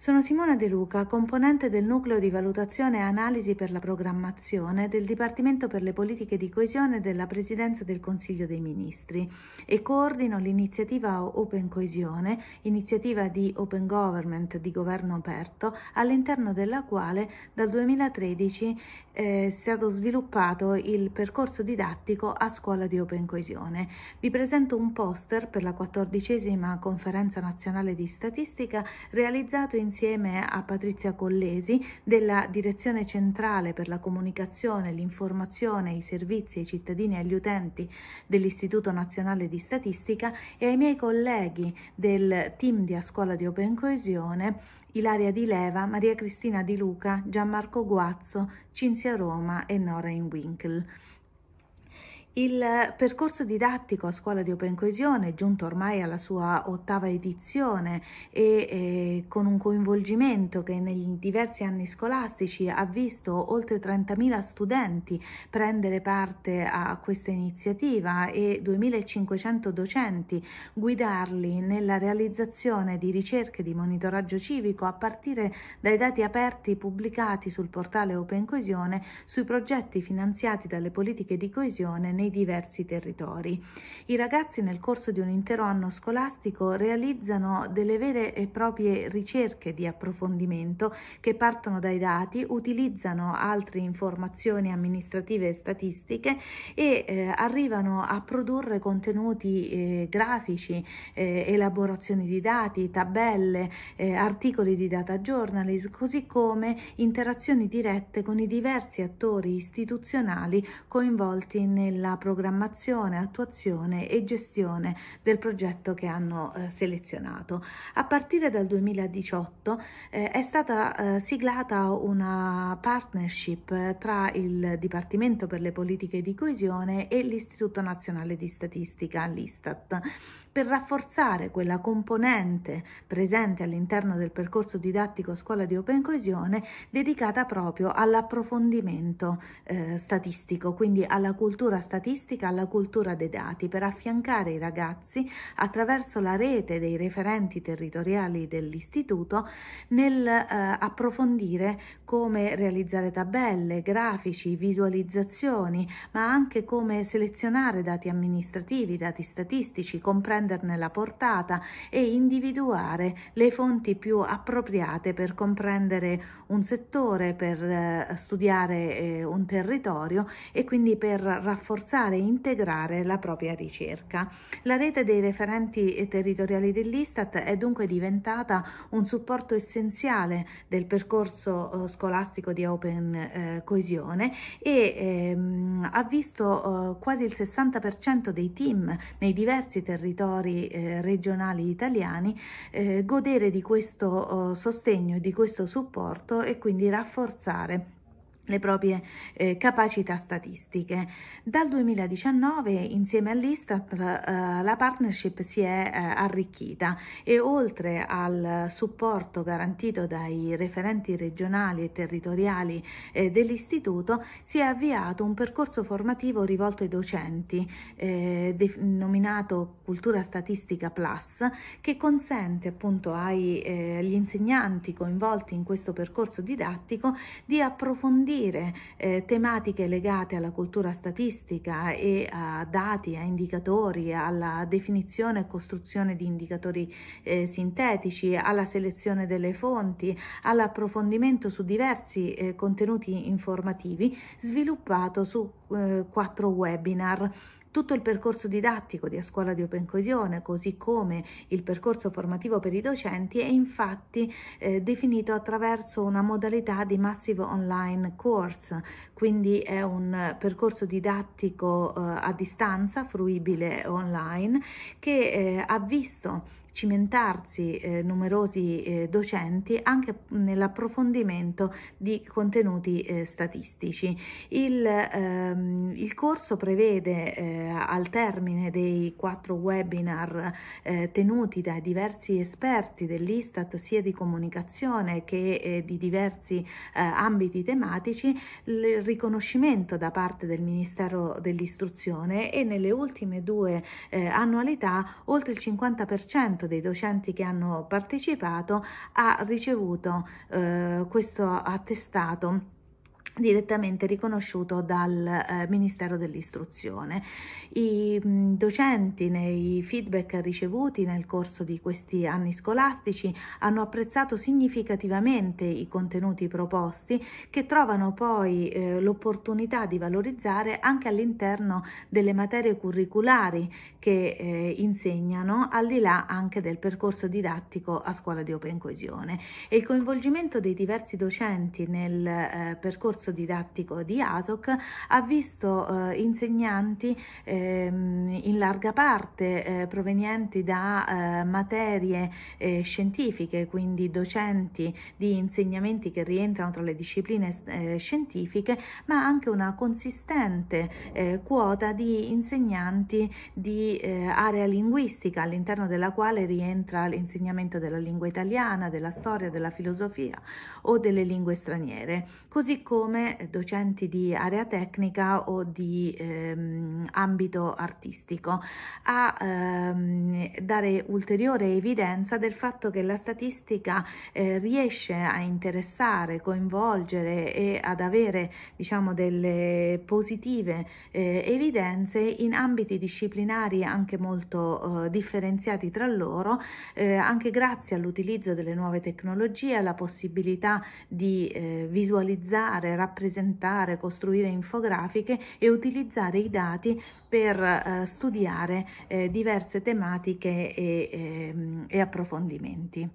Sono Simona De Luca, componente del Nucleo di Valutazione e Analisi per la Programmazione del Dipartimento per le Politiche di Coesione della Presidenza del Consiglio dei Ministri e coordino l'iniziativa Open Coesione, iniziativa di Open Government di governo aperto, all'interno della quale dal 2013 eh, è stato sviluppato il percorso didattico a scuola di Open Coesione. Vi presento un poster per la quattordicesima conferenza nazionale di statistica realizzato in insieme a Patrizia Collesi della Direzione Centrale per la Comunicazione, l'Informazione, i Servizi ai Cittadini e agli Utenti dell'Istituto Nazionale di Statistica e ai miei colleghi del team di A Scuola di Open Coesione Ilaria Di Leva, Maria Cristina Di Luca, Gianmarco Guazzo, Cinzia Roma e Nora Inwinkel. Il percorso didattico a scuola di Open Coesione, è giunto ormai alla sua ottava edizione e eh, con un coinvolgimento che negli diversi anni scolastici ha visto oltre 30.000 studenti prendere parte a questa iniziativa e 2.500 docenti guidarli nella realizzazione di ricerche di monitoraggio civico a partire dai dati aperti pubblicati sul portale Open Coesione sui progetti finanziati dalle politiche di coesione nei nei diversi territori. I ragazzi nel corso di un intero anno scolastico realizzano delle vere e proprie ricerche di approfondimento che partono dai dati, utilizzano altre informazioni amministrative e statistiche e eh, arrivano a produrre contenuti eh, grafici, eh, elaborazioni di dati, tabelle, eh, articoli di data journalist, così come interazioni dirette con i diversi attori istituzionali coinvolti nella nella programmazione, attuazione e gestione del progetto che hanno eh, selezionato. A partire dal 2018 eh, è stata eh, siglata una partnership eh, tra il Dipartimento per le politiche di coesione e l'Istituto Nazionale di Statistica, l'Istat, per rafforzare quella componente presente all'interno del percorso didattico Scuola di Open Coesione dedicata proprio all'approfondimento eh, statistico, quindi alla cultura statistica statistica alla cultura dei dati per affiancare i ragazzi attraverso la rete dei referenti territoriali dell'istituto nel eh, approfondire come realizzare tabelle, grafici, visualizzazioni, ma anche come selezionare dati amministrativi, dati statistici, comprenderne la portata e individuare le fonti più appropriate per comprendere un settore, per eh, studiare eh, un territorio e quindi per rafforzare rafforzare e integrare la propria ricerca. La rete dei referenti territoriali dell'Istat è dunque diventata un supporto essenziale del percorso eh, scolastico di Open eh, Coesione e ehm, ha visto eh, quasi il 60% dei team nei diversi territori eh, regionali italiani eh, godere di questo eh, sostegno, e di questo supporto e quindi rafforzare le proprie eh, capacità statistiche. Dal 2019 insieme all'Istat eh, la partnership si è eh, arricchita e oltre al supporto garantito dai referenti regionali e territoriali eh, dell'istituto si è avviato un percorso formativo rivolto ai docenti eh, denominato Cultura Statistica Plus che consente appunto agli eh, insegnanti coinvolti in questo percorso didattico di approfondire approfondire eh, tematiche legate alla cultura statistica e a dati, a indicatori, alla definizione e costruzione di indicatori eh, sintetici, alla selezione delle fonti, all'approfondimento su diversi eh, contenuti informativi sviluppato su eh, quattro webinar tutto il percorso didattico di A Scuola di Open Coesione, così come il percorso formativo per i docenti, è infatti eh, definito attraverso una modalità di Massive Online Course, quindi è un percorso didattico eh, a distanza, fruibile online, che eh, ha visto cimentarsi eh, numerosi eh, docenti anche nell'approfondimento di contenuti eh, statistici. Il, ehm, il, corso prevede eh, al termine dei quattro webinar eh, tenuti da diversi esperti dell'Istat sia di comunicazione che eh, di diversi ambiti tematici il riconoscimento da parte del Ministero dell'Istruzione e nelle ultime due annualità oltre il 50% dei docenti che hanno partecipato ha ricevuto eh, questo attestato direttamente riconosciuto dal eh, Ministero dell'Istruzione. I mh, docenti nei feedback ricevuti nel corso di questi anni scolastici hanno apprezzato significativamente i contenuti proposti che trovano poi eh, l'opportunità di valorizzare anche all'interno delle materie curriculari che eh, insegnano al di là anche del percorso didattico a scuola di Open Coesione e il coinvolgimento dei diversi docenti nel eh, percorso corso didattico di ASOC ha visto eh, insegnanti ehm, in larga parte eh, provenienti da eh, materie eh, scientifiche, quindi docenti di insegnamenti che rientrano tra le discipline eh, scientifiche, ma anche una consistente eh, quota di insegnanti di area linguistica all'interno della quale rientra l'insegnamento della lingua italiana, della storia, della filosofia o delle lingue straniere, così come come docenti di area tecnica o di ehm, ambito artistico a ehm, dare ulteriore evidenza del fatto che la statistica eh, riesce a interessare, coinvolgere e ad avere diciamo delle positive eh, evidenze in ambiti disciplinari anche molto eh, differenziati tra loro eh, anche grazie all'utilizzo delle nuove tecnologie, alla possibilità di eh, visualizzare rappresentare, costruire infografiche e utilizzare i dati per eh, studiare eh, diverse tematiche e, e, ehm, e approfondimenti.